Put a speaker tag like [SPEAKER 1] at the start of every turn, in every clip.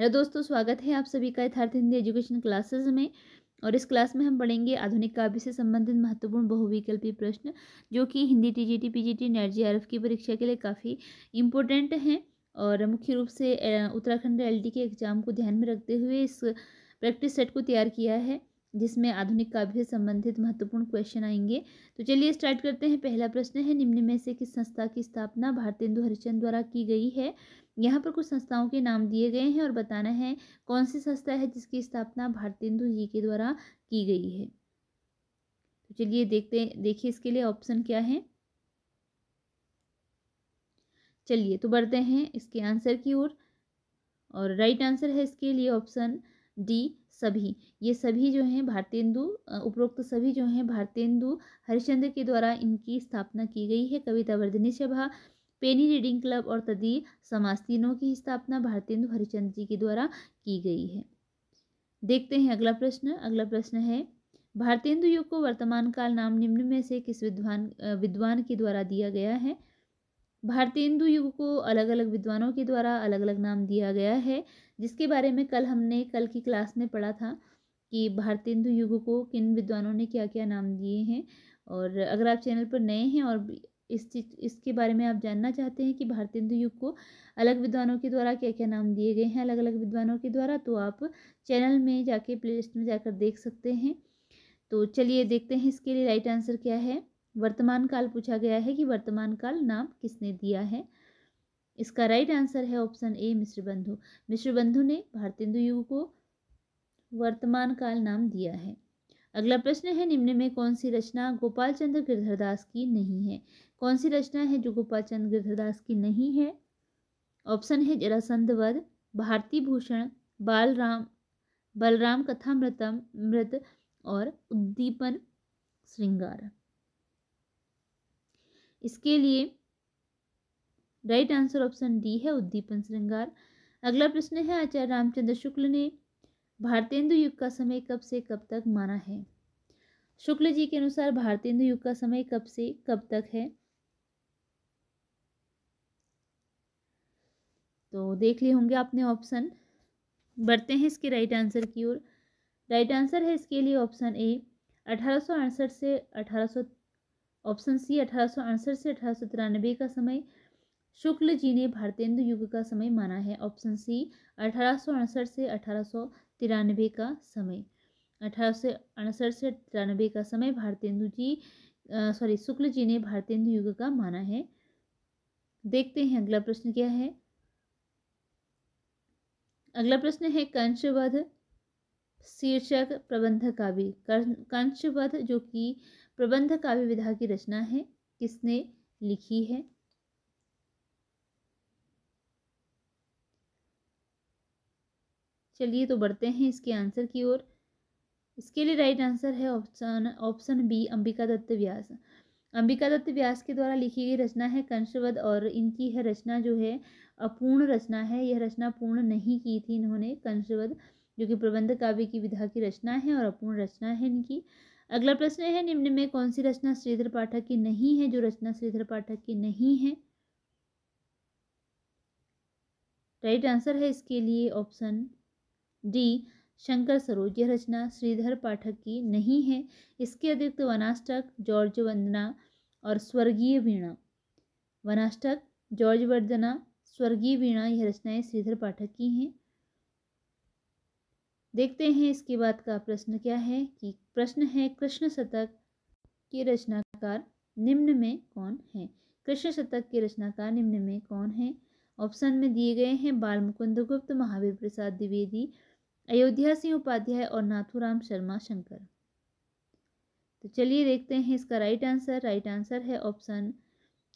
[SPEAKER 1] hello दोस्तों स्वागत है आप सभी का यथार्थ हिंदी एजुकेशन क्लासेस में और इस क्लास में हम पढ़ेंगे आधुनिक काव्य से संबंधित महत्वपूर्ण बहुविकल्पी प्रश्न जो कि Hindi T T G P TGT G NET F की परीक्षा के लिए काफ़ी इम्पोर्टेंट हैं और मुख्य रूप से उत्तराखंड टी के एग्जाम को ध्यान में रखते हुए इस प्रैक्टिस सेट को तैयार किया है जिसमें आधुनिक काव्य से संबंधित महत्वपूर्ण क्वेश्चन आएंगे तो चलिए स्टार्ट करते हैं पहला प्रश्न है निम्न में से किस संस्था की स्थापना भारतेंदु हरिचंद द्वारा की गई है यहाँ पर कुछ संस्थाओं के नाम दिए गए हैं और बताना है कौन सी संस्था है जिसकी स्थापना भारतेंदु जी के द्वारा की गई है तो चलिए देखते देखिए इसके लिए ऑप्शन क्या है चलिए तो बढ़ते हैं इसके आंसर की ओर और, और राइट आंसर है इसके लिए ऑप्शन डी सभी ये सभी जो हैं भारतेंदु उपरोक्त सभी जो हैं भारतेंदु हरिश्चंद्र के द्वारा इनकी स्थापना की गई है कविता वर्धनी सभा पेनी रीडिंग क्लब और तदीय समाज तीनों की स्थापना भारतेंदु हरिश्चंद्र जी के द्वारा की गई है देखते हैं अगला प्रश्न अगला प्रश्न है भारतेंदु युग को वर्तमान काल नाम निम्न में से किस विद्वान विद्वान के द्वारा दिया गया है भारतेंदु युग को अलग अलग विद्वानों के द्वारा अलग अलग नाम दिया गया है जिसके बारे में कल हमने कल की क्लास में पढ़ा था कि भारतेंदु युग को किन विद्वानों ने क्या क्या नाम दिए हैं और अगर आप चैनल पर नए हैं और इस चीज इसके बारे में आप जानना चाहते हैं कि भारतेंदु युग को अलग विद्वानों के द्वारा क्या क्या नाम दिए गए हैं अलग अलग विद्वानों के द्वारा तो आप चैनल में जाके लिस्ट में जाकर देख सकते हैं तो चलिए देखते हैं इसके लिए राइट आंसर क्या है वर्तमान काल पूछा गया है कि वर्तमान काल नाम किसने दिया है इसका राइट आंसर है ऑप्शन ए मिश्र बंधु मिश्र बंधु ने भारतेंदु युग को वर्तमान काल नाम दिया है अगला प्रश्न है निम्न में कौन सी रचना गोपाल चंद्र गिरधरदास की नहीं है कौन सी रचना है जो गोपाल चंद्र गिरधरदास की नहीं है ऑप्शन है जरासंध भारती भूषण बालराम बलराम कथा मृतम मृत और उद्दीपन श्रृंगार इसके लिए राइट आंसर ऑप्शन डी है उद्दीपन श्रृंगार अगला प्रश्न है आचार्य रामचंद्र शुक्ल ने भारतेंदु युग का समय कब से कब तक माना है शुक्ल जी के अनुसार भारतेंदु युग का समय कब से कब तक है तो देख लिए होंगे आपने ऑप्शन बढ़ते हैं इसके राइट आंसर की ओर राइट आंसर है इसके लिए ऑप्शन ए अठारह से अठारह ऑप्शन सी अठारह से अठारह का समय शुक्ल जी ने भारतेंदु युग का समय माना है ऑप्शन सी अठारह से अठारह का समय अठारह से तिरानबे का समय भारतेंदु जी सॉरी शुक्ल जी ने भारतेंदु युग का माना है देखते हैं अगला प्रश्न क्या है अगला प्रश्न है कंशवध शीर्षक प्रबंध काव्य कंशवध जो कि प्रबंध काव्य विधा की रचना है किसने लिखी है चलिए तो बढ़ते हैं इसके आंसर की ओर इसके लिए राइट आंसर है option option B Ambika Dutt Vyas Ambika Dutt Vyas के द्वारा लिखी गई रचना है कंसवध और इनकी यह रचना जो है अपूर्ण रचना है यह रचना पूर्ण नहीं की थी इन्होंने कंसवध जो कि प्रबंध काव्य की विधा की रचना है और अपूर्ण रचना है इनकी अगला प्रश्न है निम्न में कौन सी रचना श्रीधर पाठक की नहीं है जो रचना श्रीधर पाठक की नहीं है राइट आंसर है इसके लिए ऑप्शन डी शंकर सरोज यह रचना श्रीधर पाठक की नहीं है इसके अतिरिक्त वनाष्टक जॉर्ज वंदना और स्वर्गीय वीणा वनाष्टक जॉर्ज वर्दना स्वर्गीय वीणा यह रचनाएं श्रीधर पाठक की हैं देखते हैं इसके बाद का प्रश्न क्या है कि प्रश्न है कृष्ण शतक के रचनाकार निम्न में कौन है कृष्ण शतक के रचनाकार निम्न में कौन है ऑप्शन में दिए गए हैं बाल मुकुंद गुप्त महावीर प्रसाद द्विवेदी अयोध्या सिंह उपाध्याय और नाथुराम शर्मा शंकर तो चलिए देखते हैं इसका राइट आंसर राइट आंसर है ऑप्शन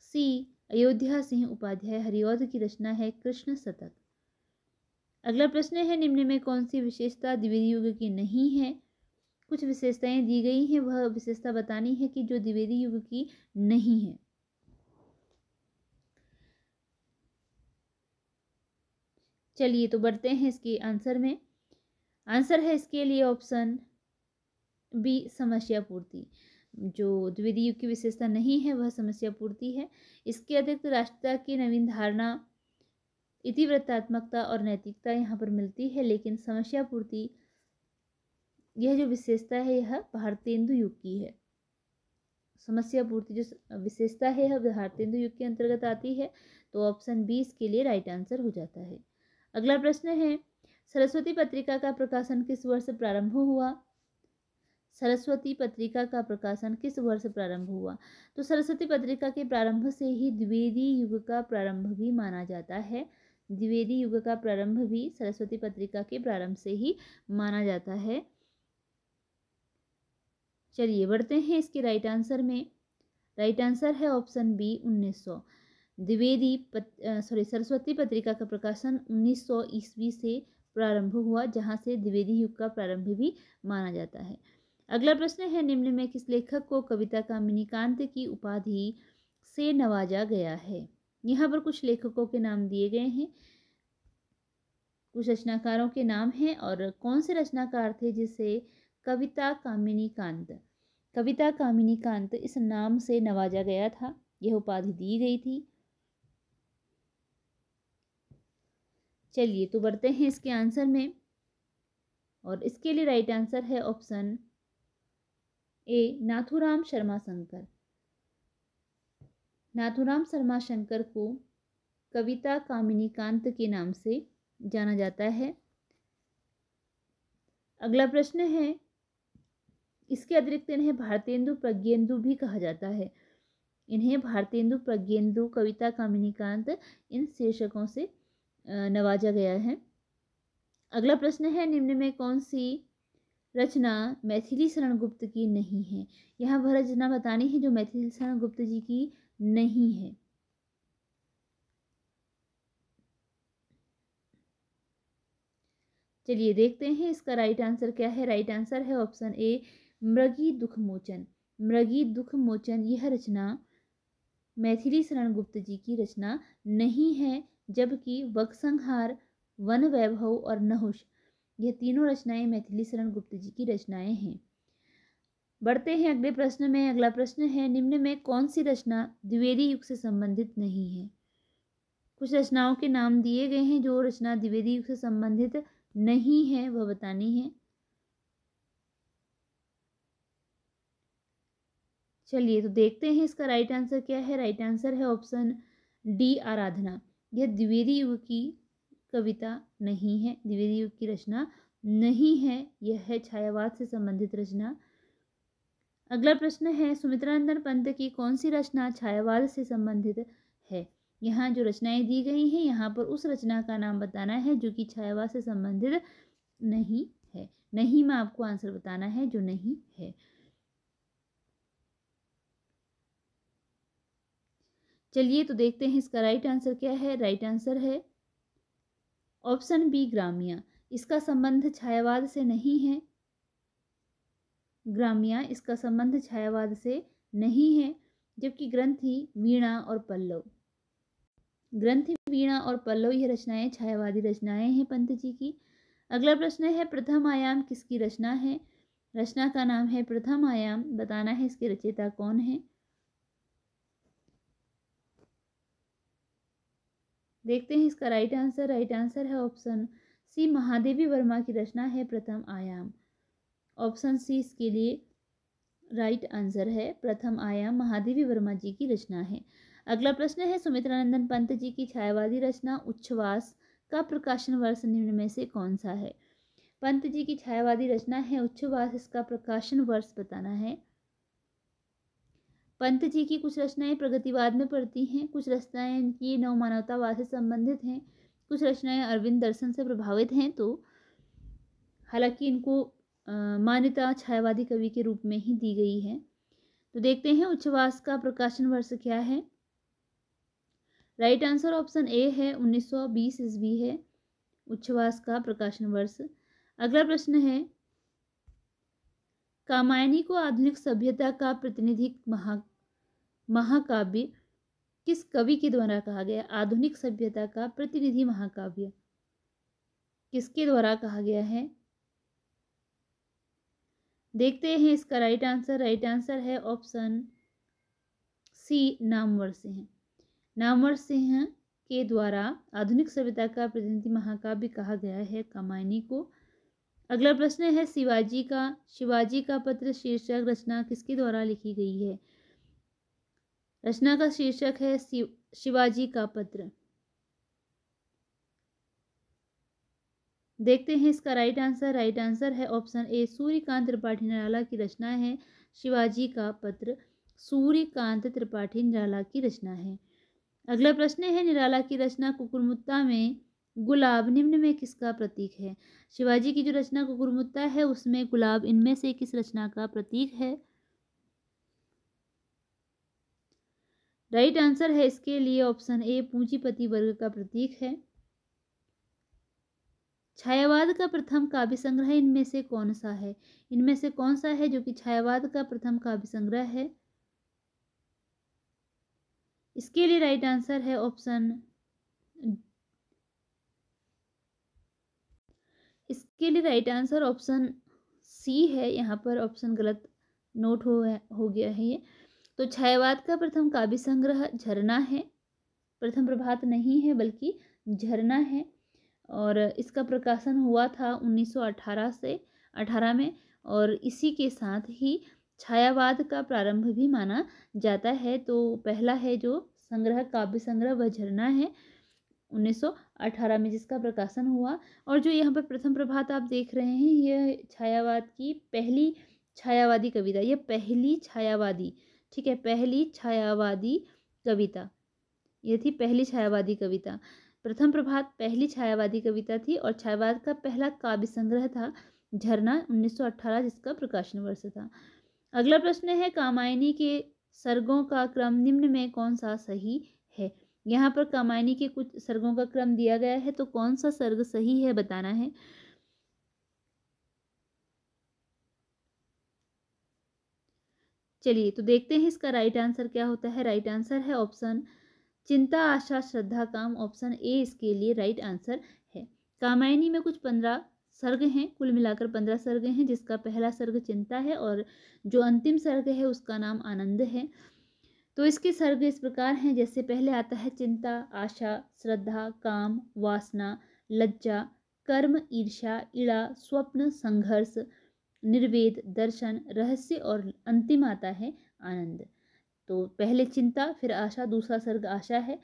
[SPEAKER 1] सी अयोध्या सिंह उपाध्याय हरिऔध की रचना है कृष्ण शतक अगला प्रश्न है निम्न में कौन सी विशेषता द्विवेदी युग की नहीं है कुछ विशेषताएं दी गई हैं वह विशेषता बतानी है कि जो द्विवेदी युग की नहीं है चलिए तो बढ़ते हैं इसके आंसर में आंसर है इसके लिए ऑप्शन बी समस्या पूर्ति जो द्वितीय युग की विशेषता नहीं है वह समस्या पूर्ति है इसके अतिरिक्त राष्ट्रता की नवीन धारणा इतिव्रतात्मकता और नैतिकता यहाँ पर मिलती है लेकिन समस्या पूर्ति यह जो विशेषता है यह भारतेंदु युग की है समस्या पूर्ति जो विशेषता है यह भारतेंदु युग के अंतर्गत आती है तो ऑप्शन बी इसके लिए राइट आंसर हो जाता है अगला प्रश्न है सरस्वती पत्रिका का प्रकाशन किस वर्ष प्रारंभ हुआ सरस्वती पत्रिका का प्रकाशन किस वर्ष प्रारंभ हुआ तो सरस्वती पत्रिका के प्रारंभ से ही द्विवेदी युग का प्रारंभ भी माना जाता है द्विवेदी युग का प्रारंभ भी सरस्वती पत्रिका के प्रारंभ से ही माना जाता है चलिए बढ़ते हैं इसके राइट आंसर में राइट आंसर है option B 1900 Dwivedi sorry Saraswati पत्रिका का प्रकाशन 1900 ईस्वी से प्रारंभ हुआ जहाँ से द्विवेदी युग का प्रारंभ भी माना जाता है अगला प्रश्न है निम्न में किस लेखक को कविता का मिनिकांत की उपाधि से नवाजा गया है यहाँ पर कुछ लेखकों के नाम दिए गए हैं कुछ रचनाकारों के नाम हैं और कौन से रचनाकार थे जिसे कविता कामिनी कांत कविता कामिनी कांत इस नाम से नवाजा गया था यह उपाधि दी गई थी चलिए तो बढ़ते हैं इसके आंसर में और इसके लिए राइट आंसर है ऑप्शन ए नाथुराम शर्मा शंकर नाथुराम शर्मा शंकर को कविता कामिनी कांत के नाम से जाना जाता है अगला प्रश्न है इसके अतिरिक्त इन्हें भारतेंदु प्रज्ञेंदु भी कहा जाता है इन्हें भारतेंदु प्रज्ञेंदु कविता कामिनी कांत इन शीर्षकों से नवाजा गया है अगला प्रश्न है निम्न में कौन सी रचना मैथिली शरण गुप्त की नहीं है यह वह रचना बतानी है जो मैथिली शरण गुप्त जी की नहीं है चलिए देखते हैं इसका राइट आंसर क्या है राइट आंसर है ऑप्शन ए मृगी दुख मोचन मृगी दुख मोचन यह रचना मैथिली शरण गुप्त जी की रचना नहीं है जबकि वक्संहार वन वैभव और नहुष यह तीनों रचनाएं मैथिली शरण गुप्त जी की रचनाएं हैं बढ़ते हैं अगले प्रश्न में अगला प्रश्न है निम्न में कौन सी रचना द्विवेदी युग से संबंधित नहीं है कुछ रचनाओं के नाम दिए गए हैं जो रचना द्विवेदी युग से संबंधित नहीं है वह बतानी है चलिए तो देखते हैं इसका राइट आंसर क्या है राइट आंसर है ऑप्शन डी आराधना यह द्विवेदी युग की कविता नहीं है द्विवेदी युग की रचना नहीं है यह है छायावाद से संबंधित रचना अगला प्रश्न है सुमित्रानंदन पंत की कौन सी रचना छायावाद से संबंधित है यहाँ जो रचनाएं दी गई हैं यहाँ पर उस रचना का नाम बताना है जो कि छायावाद से संबंधित नहीं है नहीं मैं आपको आंसर बताना है जो नहीं है चलिए तो देखते हैं इसका राइट आंसर क्या है राइट आंसर है ऑप्शन बी ग्रामिया इसका संबंध छायावाद से नहीं है ग्रामिया इसका संबंध छायावाद से नहीं है जबकि ग्रंथि वीणा और पल्लव ग्रंथि वीणा और पल्लव यह रचनाएं छायावादी रचनाएं हैं पंत जी की अगला प्रश्न है प्रथम आयाम किसकी रचना है रचना का नाम है प्रथम आयाम बताना है इसके रचयिता कौन है देखते हैं इसका राइट आंसर राइट आंसर है ऑप्शन सी महादेवी वर्मा की रचना है प्रथम आयाम ऑप्शन सी इसके लिए राइट आंसर है प्रथम आयाम महादेवी वर्मा जी की रचना है अगला प्रश्न है सुमित्रानंदन पंत जी की छायावादी रचना उच्छ्वास का प्रकाशन वर्ष निम्न में से कौन सा है पंत जी की छायावादी रचना है उच्छ्वास इसका प्रकाशन वर्ष बताना है पंत जी की कुछ रचनाएं प्रगतिवाद में पड़ती हैं कुछ रचनाएं इनकी नवमानवतावाद से संबंधित हैं कुछ रचनाएं अरविंद दर्शन से प्रभावित हैं तो हालांकि इनको मान्यता छायावादी कवि के रूप में ही दी गई है तो देखते हैं उच्छवास का प्रकाशन वर्ष क्या है राइट आंसर ऑप्शन ए है उन्नीस सौ ईस्वी है उच्छवास का प्रकाशन वर्ष अगला प्रश्न है कामायनी को आधुनिक सभ्यता का प्रतिनिधि महा महाकाव्य किस कवि के द्वारा कहा गया आधुनिक सभ्यता का प्रतिनिधि महाकाव्य किसके द्वारा कहा गया है देखते हैं इसका राइट आंसर राइट आंसर है ऑप्शन सी नामवर सिंह नामवर सिंह के द्वारा आधुनिक सभ्यता का प्रतिनिधि महाकाव्य कहा गया है कामायनी को अगला प्रश्न है शिवाजी का शिवाजी का पत्र शीर्षक रचना किसके द्वारा लिखी गई है रचना का शीर्षक है शिवाजी का पत्र देखते हैं इसका राइट आंसर राइट आंसर है ऑप्शन ए सूर्यकांत त्रिपाठी निराला की रचना है शिवाजी का पत्र सूर्यकांत त्रिपाठी निराला की रचना है अगला प्रश्न है निराला की रचना कुकुरमुत्ता में गुलाब निम्न में किसका प्रतीक है शिवाजी की जो रचना को गुरमुत्ता है उसमें गुलाब इनमें से किस रचना का प्रतीक है राइट आंसर है इसके लिए ऑप्शन ए पूंजीपति वर्ग का प्रतीक है छायावाद का प्रथम काव्य संग्रह इनमें से कौन सा है इनमें से कौन सा है जो कि छायावाद का प्रथम काव्य संग्रह है इसके लिए राइट आंसर है ऑप्शन इसके लिए राइट आंसर ऑप्शन सी है यहाँ पर ऑप्शन गलत नोट हो हो गया है ये तो छायावाद का प्रथम काव्य संग्रह झरना है प्रथम प्रभात नहीं है बल्कि झरना है और इसका प्रकाशन हुआ था 1918 से 18 में और इसी के साथ ही छायावाद का प्रारंभ भी माना जाता है तो पहला है जो संग्रह काव्य संग्रह वह झरना है 1918 में जिसका प्रकाशन हुआ और जो यहाँ पर प्रथम प्रभात आप देख रहे हैं यह छायावाद की पहली छायावादी कविता यह पहली छायावादी ठीक है पहली छायावादी कविता यह थी पहली छायावादी कविता प्रथम प्रभात पहली छायावादी कविता थी और छायावाद का पहला काव्य संग्रह था झरना 1918 जिसका प्रकाशन वर्ष था अगला प्रश्न है कामायनी के सर्गों का क्रम निम्न में कौन सा सही है यहाँ पर कामायनी के कुछ सर्गों का क्रम दिया गया है तो कौन सा सर्ग सही है बताना है चलिए तो देखते हैं इसका राइट आंसर क्या होता है राइट आंसर है ऑप्शन चिंता आशा श्रद्धा काम ऑप्शन ए इसके लिए राइट आंसर है कामायनी में कुछ पंद्रह सर्ग हैं कुल मिलाकर पंद्रह सर्ग हैं जिसका पहला सर्ग चिंता है और जो अंतिम सर्ग है उसका नाम आनंद है तो इसके सर्ग इस प्रकार हैं जैसे पहले आता है चिंता आशा श्रद्धा काम वासना लज्जा कर्म ईर्षा इड़ा स्वप्न संघर्ष निर्वेद दर्शन रहस्य और अंतिम आता है आनंद तो पहले चिंता फिर आशा दूसरा सर्ग आशा है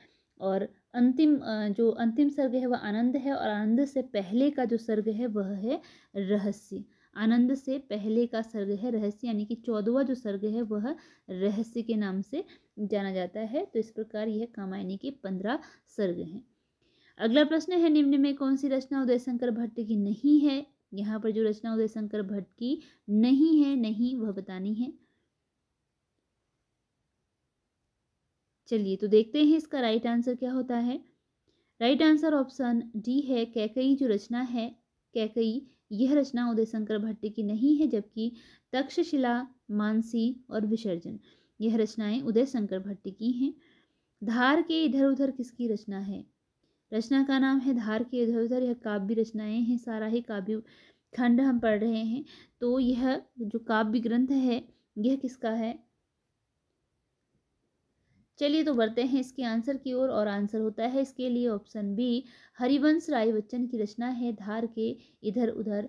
[SPEAKER 1] और अंतिम जो अंतिम सर्ग है वह आनंद है और आनंद से पहले का जो सर्ग है वह है रहस्य आनंद से पहले का सर्ग है रहस्य यानी कि चौदवा जो सर्ग है वह रहस्य के नाम से जाना जाता है तो इस प्रकार यह कामायनी के पंद्रह सर्ग हैं अगला प्रश्न है निम्न में कौन सी रचना उदय शंकर भट्ट की नहीं है यहाँ पर जो रचना उदय शंकर भट्ट की नहीं है नहीं वह बतानी है चलिए तो देखते हैं इसका राइट आंसर क्या होता है राइट आंसर ऑप्शन डी है कैकई जो रचना है कैकई यह रचना उदय शंकर भट्ट की नहीं है जबकि तक्षशिला मानसी और विसर्जन यह रचनाएं शंकर भट्ट की हैं धार के इधर उधर किसकी रचना है रचना का नाम है धार के इधर उधर यह काव्य रचनाएं हैं सारा ही काव्य खंड हम पढ़ रहे हैं तो यह जो काव्य ग्रंथ है यह किसका है चलिए तो बढ़ते हैं इसके आंसर की ओर और, आंसर होता है इसके लिए ऑप्शन बी हरिवंश राय बच्चन की रचना है धार के इधर उधर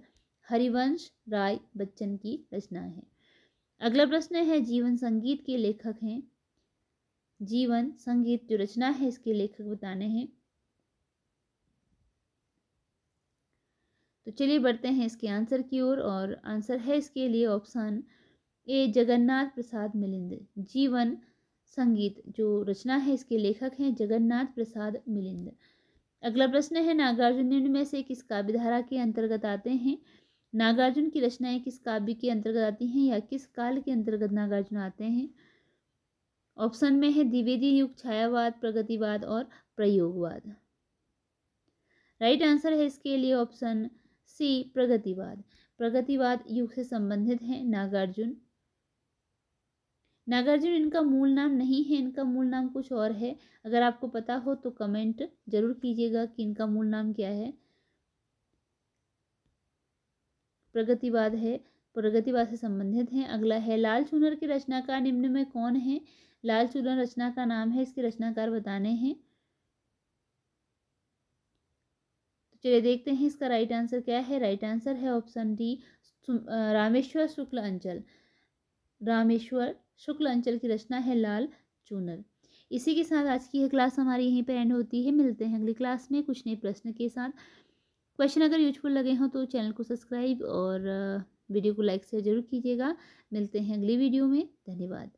[SPEAKER 1] हरिवंश राय बच्चन की रचना है अगला प्रश्न है जीवन संगीत के लेखक हैं जीवन संगीत जो रचना है इसके लेखक बताने हैं तो चलिए बढ़ते हैं इसके आंसर की ओर और, और आंसर है इसके लिए ऑप्शन ए जगन्नाथ प्रसाद मिलिंद जीवन संगीत जो रचना है इसके लेखक हैं जगन्नाथ प्रसाद मिलिंद अगला प्रश्न है नागार्जुन निर्णय में से किस काव्य धारा के अंतर्गत आते हैं नागार्जुन की रचनाएं किस काव्य के अंतर्गत आती हैं या किस काल के अंतर्गत नागार्जुन आते हैं ऑप्शन में है द्विवेदी युग छायावाद प्रगतिवाद और प्रयोगवाद राइट आंसर है इसके लिए ऑप्शन सी प्रगतिवाद प्रगतिवाद युग से संबंधित है नागार्जुन नागार्जुन इनका मूल नाम नहीं है इनका मूल नाम कुछ और है अगर आपको पता हो तो कमेंट जरूर कीजिएगा कि इनका मूल नाम क्या है प्रगतिवाद है प्रगतिवाद से संबंधित हैं अगला है लाल चूनर के रचनाकार निम्न में कौन है लाल चूनर रचना का नाम है इसके रचनाकार बताने हैं तो चलिए देखते हैं इसका राइट आंसर क्या है राइट आंसर है ऑप्शन डी रामेश्वर शुक्ल अंचल रामेश्वर शुक्ल अंचल की रचना है लाल चूनर इसी के साथ आज की यह क्लास हमारी यहीं पर एंड होती है मिलते हैं अगली क्लास में कुछ नए प्रश्न के साथ क्वेश्चन अगर यूजफुल लगे हों तो चैनल को सब्सक्राइब और वीडियो uh, को लाइक शेयर ज़रूर कीजिएगा मिलते हैं अगली वीडियो में धन्यवाद